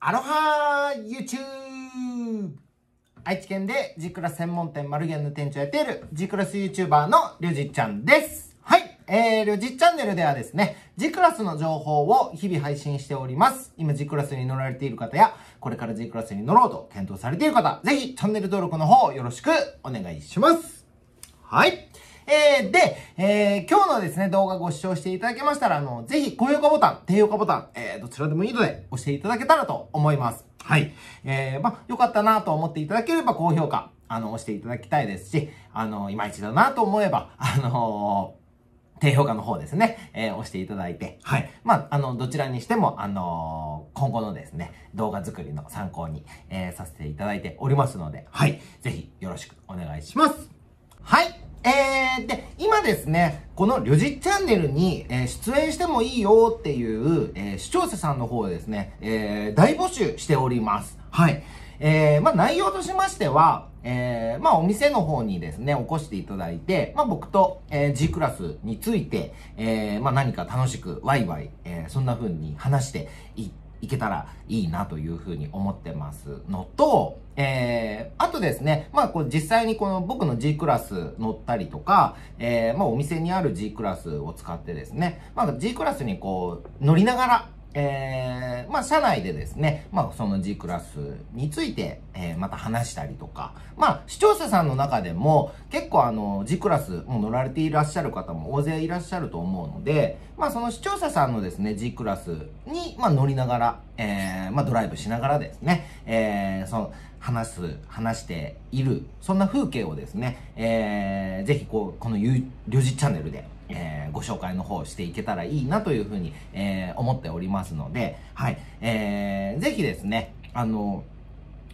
アロハ YouTube! 愛知県でジクラス専門店マルゲンの店長やっているジクラス YouTuber のりょうじちゃんです。はい。えー、りょうじチャンネルではですね、ジクラスの情報を日々配信しております。今ジクラスに乗られている方や、これからジクラスに乗ろうと検討されている方、ぜひチャンネル登録の方よろしくお願いします。はい。えー、で、えー、今日のですね、動画ご視聴していただけましたら、あの、ぜひ、高評価ボタン、低評価ボタン、えー、どちらでもいいので、押していただけたらと思います。はい。えー、まあ、良かったなと思っていただければ、高評価、あの、押していただきたいですし、あの、いまいちだなと思えば、あのー低評価の方ですね、えー、押していただいて、はい。まあ、あの、どちらにしても、あのー、今後のですね、動画作りの参考に、えー、させていただいておりますので、はい。ぜひよろしくお願いします。はい。で、今ですね、このリュジチャンネルに、えー、出演してもいいよっていう、えー、視聴者さんの方ですね、えー、大募集しております。はい。えー、まあ内容としましては、えー、まあお店の方にですね、起こしていただいて、まあ僕と、えー、G クラスについて、えー、まあ何か楽しくワイワイ、えー、そんな風に話していって、いけたらいいなというふうに思ってますのと、えー、あとですね、まあこう実際にこの僕の G クラス乗ったりとか、えー、まあお店にある G クラスを使ってですね、まあ G クラスにこう乗りながらえー、まあ、社内でですね、まあ、その G クラスについて、えー、また話したりとか、まあ、視聴者さんの中でも、結構あの、G クラスも乗られていらっしゃる方も大勢いらっしゃると思うので、まあ、その視聴者さんのですね、G クラスに、まあ、乗りながら、えー、まあ、ドライブしながらですね、えー、その、話す、話している、そんな風景をですね、えー、ぜひこう、このゆ、りょじチャンネルで、えー、ご紹介の方していけたらいいなというふうに、えー、思っておりますので、はい。えー、ぜひですね、あの、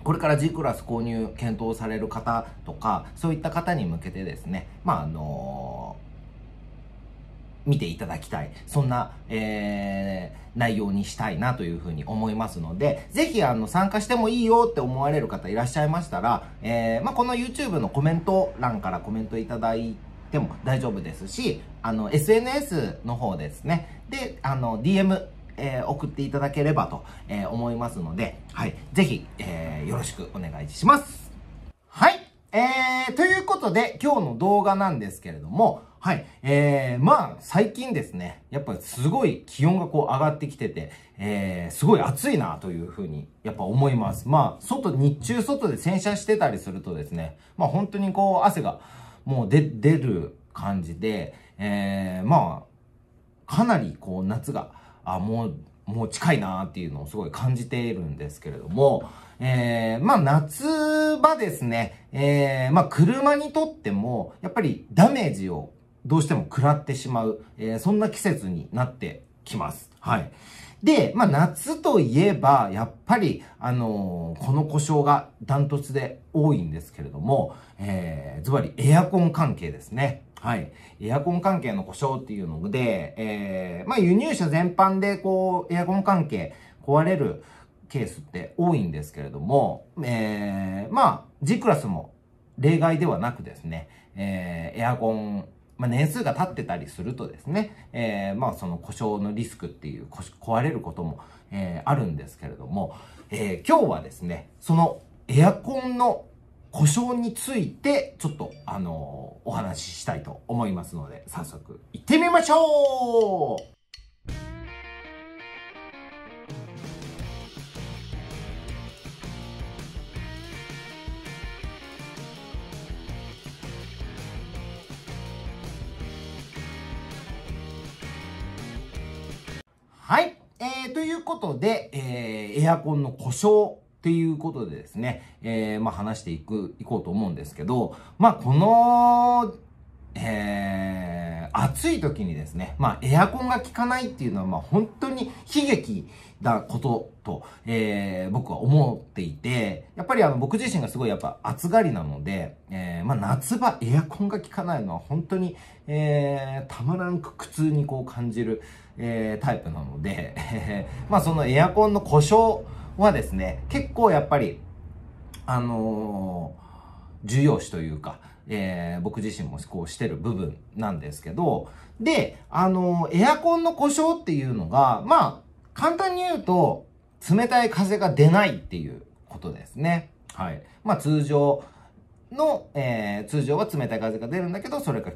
これから G クラス購入検討される方とか、そういった方に向けてですね、まあ、あの見ていただきたい。そんな、えー、内容にしたいなというふうに思いますので、ぜひ、あの、参加してもいいよって思われる方いらっしゃいましたら、えー、まあ、この YouTube のコメント欄からコメントいただいて、でも大丈夫ですし、あの、SNS の方ですね。で、あの、DM、えー、送っていただければと、えー、思いますので、はい。ぜひ、えー、よろしくお願いします。はい。えー、ということで、今日の動画なんですけれども、はい。えー、まあ、最近ですね、やっぱりすごい気温がこう上がってきてて、えー、すごい暑いなというふうに、やっぱ思います。まあ、外、日中外で洗車してたりするとですね、まあ本当にこう汗が、もう出、出る感じで、えー、まあ、かなりこう夏が、あ、もう、もう近いなっていうのをすごい感じているんですけれども、えー、まあ夏場ですね、えー、まあ車にとっても、やっぱりダメージをどうしても食らってしまう、えー、そんな季節になってきます。はい。で、まあ、夏といえば、やっぱり、あのー、この故障がダントツで多いんですけれども、えー、ズバリエアコン関係ですね。はい。エアコン関係の故障っていうので、えー、まあ、輸入車全般で、こう、エアコン関係壊れるケースって多いんですけれども、えー、まあ、G クラスも例外ではなくですね、えー、エアコンまあ、年数が経ってたりするとですね、えー、まあその故障のリスクっていう壊れることも、えー、あるんですけれども、えー、今日はですねそのエアコンの故障についてちょっとあのお話ししたいと思いますので早速行ってみましょうはい。えー、ということで、えー、エアコンの故障っていうことでですね、えー、まあ、話していく、いこうと思うんですけど、まあ、この、えー暑い時にですね、まあ、エアコンが効かないっていうのは、まあ、本当に悲劇なことと、えー、僕は思っていて、やっぱりあの、僕自身がすごいやっぱ暑がりなので、えー、まあ、夏場エアコンが効かないのは本当に、えー、たまらん苦痛にこう感じる、えー、タイプなので、え まあ、そのエアコンの故障はですね、結構やっぱり、あのー、重要視というか、えー、僕自身もこうしてる部分なんですけど、で、あのー、エアコンの故障っていうのが、まあ、簡単に言うと、冷たい風が出ないっていうことですね。はい。まあ、通常の、えー、通常は冷たい風が出るんだけど、それが、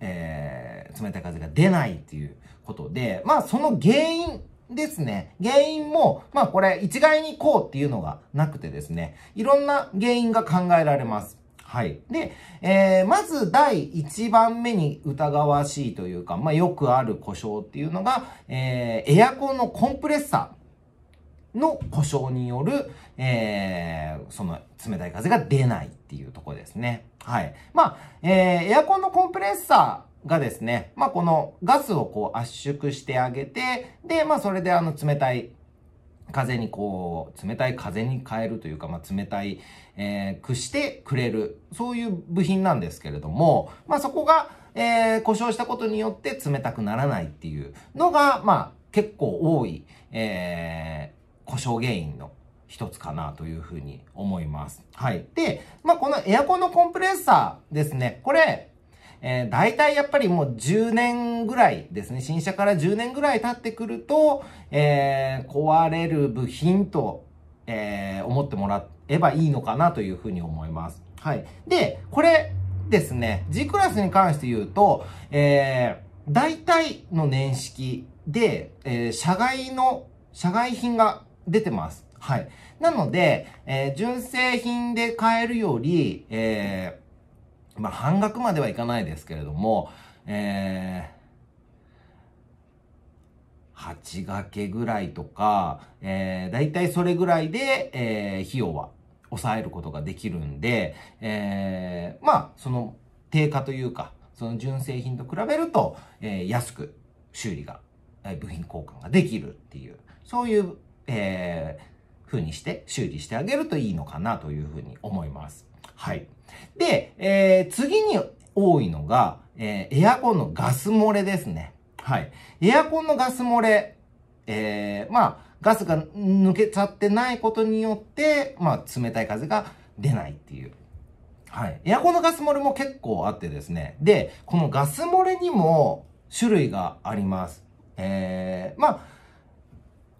えー、冷たい風が出ないっていうことで、まあ、その原因ですね。原因も、まあこれ一概にこうっていうのがなくてですね、いろんな原因が考えられます。はい。で、えー、まず第1番目に疑わしいというか、まあ、よくある故障っていうのが、えー、エアコンのコンプレッサーの故障による、えー、その冷たい風が出ないっていうとこですね。はい。まあ、えエアコンのコンプレッサー、がですね、まあ、このガスをこう圧縮してあげて、で、まあ、それであの冷たい風にこう、冷たい風に変えるというか、まあ、冷たい、えー、くしてくれる、そういう部品なんですけれども、まあ、そこが、えー、故障したことによって冷たくならないっていうのが、まあ、結構多い、えー、故障原因の一つかなというふうに思います。はい。で、まあ、このエアコンのコンプレッサーですね。これ、えー、大体やっぱりもう10年ぐらいですね、新車から10年ぐらい経ってくると、えー、壊れる部品と、えー、思ってもらえばいいのかなというふうに思います。はい。で、これですね、G クラスに関して言うと、えー、大体の年式で、えー、社外の、社外品が出てます。はい。なので、えー、純正品で買えるより、えー、まあ、半額まではいかないですけれども、えー、8掛けぐらいとか、えー、大体それぐらいで、えー、費用は抑えることができるんで、えー、まあ、その低価というか、その純正品と比べると、えー、安く修理が、部品交換ができるっていう、そういう、えー、風にして修理してあげるといいのかなというふうに思います。はい。で、えー、次に多いのが、えー、エアコンのガス漏れですね。はい。エアコンのガス漏れ、えー、まあ、ガスが抜けちゃってないことによって、まあ、冷たい風が出ないっていう。はい。エアコンのガス漏れも結構あってですね。で、このガス漏れにも種類があります。えー、まあ、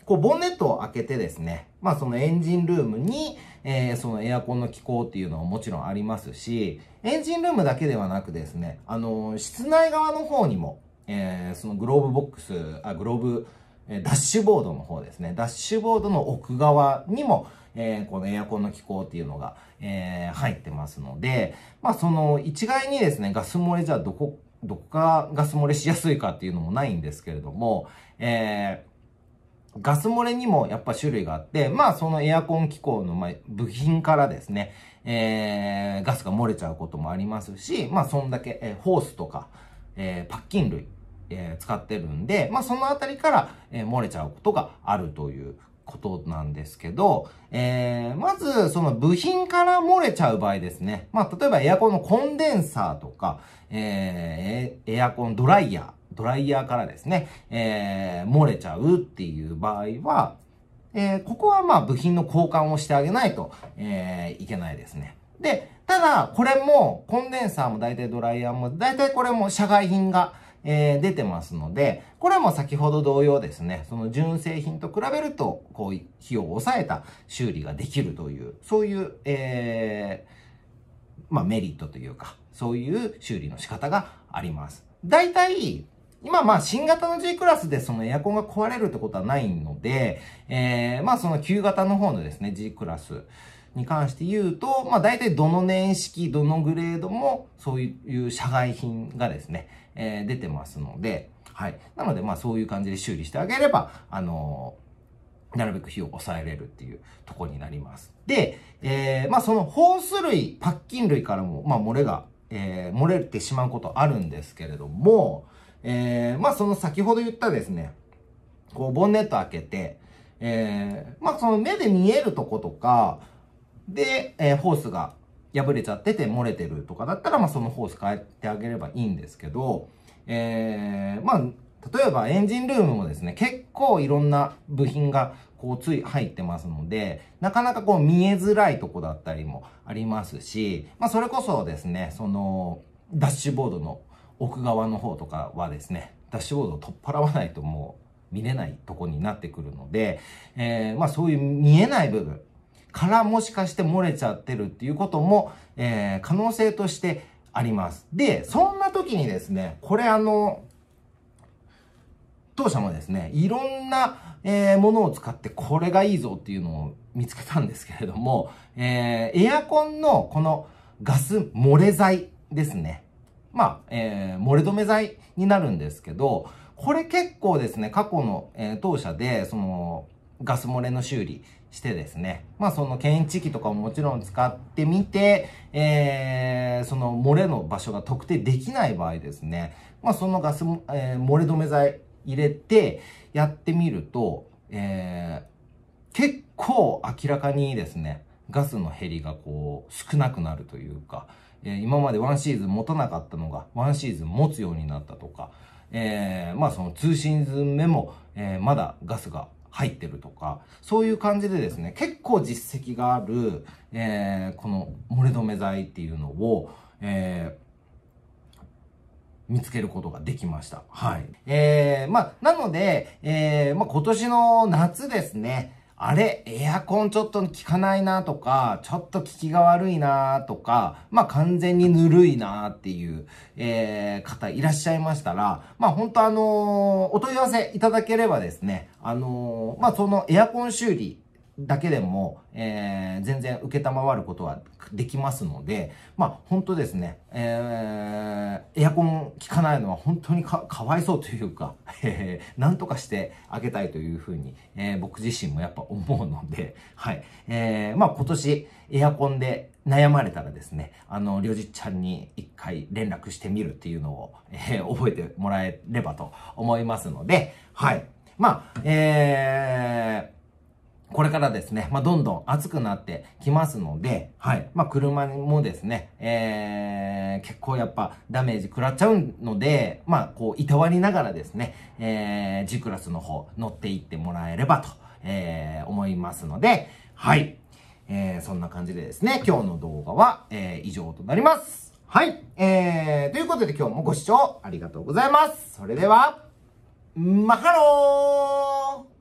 こう、ボンネットを開けてですね、まあそのエンジンルームに、えー、そのエアコンの機構っていうのももちろんありますし、エンジンルームだけではなくですね、あのー、室内側の方にも、えー、そのグローブボックス、あ、グローブ、えダッシュボードの方ですね、ダッシュボードの奥側にも、えこのエアコンの機構っていうのが、え入ってますので、まあその一概にですね、ガス漏れじゃどこ、どこかガス漏れしやすいかっていうのもないんですけれども、えー、ガス漏れにもやっぱ種類があって、まあそのエアコン機構の部品からですね、えー、ガスが漏れちゃうこともありますし、まあそんだけ、えー、ホースとか、えー、パッキン類、えー、使ってるんで、まあそのあたりから、えー、漏れちゃうことがあるということなんですけど、えー、まずその部品から漏れちゃう場合ですね。まあ例えばエアコンのコンデンサーとか、えー、エアコンドライヤー、ドライヤーからですね、えー、漏れちゃうっていう場合は、えー、ここはまあ部品の交換をしてあげないと、えー、いけないですね。で、ただ、これも、コンデンサーも大体ドライヤーも、大体これも社外品が、えー、出てますので、これも先ほど同様ですね、その純正品と比べると、こう、費用を抑えた修理ができるという、そういう、えー、まあメリットというか、そういう修理の仕方があります。大体、今まあ新型の G クラスでそのエアコンが壊れるってことはないので、えー、まあその旧型の方のですね、G クラスに関して言うと、まあ大体どの年式、どのグレードもそういう社外品がですね、えー、出てますので、はい。なのでまあそういう感じで修理してあげれば、あのー、なるべく費用を抑えれるっていうとこになります。で、えー、まあそのホース類、パッキン類からも、まあ漏れが、えー、漏れてしまうことあるんですけれども、えー、まあその先ほど言ったですね、こうボンネット開けて、えー、まあその目で見えるとことか、で、えー、ホースが破れちゃってて漏れてるとかだったら、まあそのホース変えてあげればいいんですけど、えー、まあ、例えばエンジンルームもですね、結構いろんな部品がこうつい入ってますので、なかなかこう見えづらいとこだったりもありますし、まあそれこそですね、そのダッシュボードの奥側の方とかはですね、ダッシュボードを取っ払わないともう見れないとこになってくるので、えー、まあそういう見えない部分からもしかして漏れちゃってるっていうことも、えー、可能性としてあります。で、そんな時にですね、これあの、当社もですね、いろんな、えー、ものを使ってこれがいいぞっていうのを見つけたんですけれども、えー、エアコンのこのガス漏れ剤ですね。まあ、えー、漏れ止め剤になるんですけど、これ結構ですね、過去の、えー、当社で、その、ガス漏れの修理してですね、まあその検知器とかももちろん使ってみて、えー、その漏れの場所が特定できない場合ですね、まあそのガス、えー、漏れ止め剤入れてやってみると、えー、結構明らかにですね、ガスの減りがこう少なくなるというか、え今まで1シーズン持たなかったのが、1シーズン持つようになったとか、えー、まあその2シーズン目も、えー、まだガスが入ってるとか、そういう感じでですね、結構実績がある、えー、この漏れ止め剤っていうのを、え見つけることができました。はい。えー、まあ、なので、えまあ、今年の夏ですね、あれ、エアコンちょっと効かないなとか、ちょっと効きが悪いなとか、まあ完全にぬるいなっていう、えー、方いらっしゃいましたら、まあ本当あのー、お問い合わせいただければですね、あのー、まあそのエアコン修理だけでも、えー、全然承ることはできますので、まあ本当ですね、えー、エアコン効かないのは本当にかわいそうというか、えー、なんとかしてあげたいというふうに、えー、僕自身もやっぱ思うので、はい。えー、まあ今年エアコンで悩まれたらですね、あの、りょじちゃんに一回連絡してみるっていうのを、えー、覚えてもらえればと思いますので、はい。まあ、えー、これからですね、まあ、どんどん暑くなってきますので、はい。まあ、車もですね、えー、結構やっぱダメージ食らっちゃうので、まあ、こう、いたわりながらですね、えー、G クラスの方乗っていってもらえればと、えー、思いますので、はい。えー、そんな感じでですね、今日の動画は、えー、以上となります。はい。えー、ということで今日もご視聴ありがとうございます。それでは、マハロー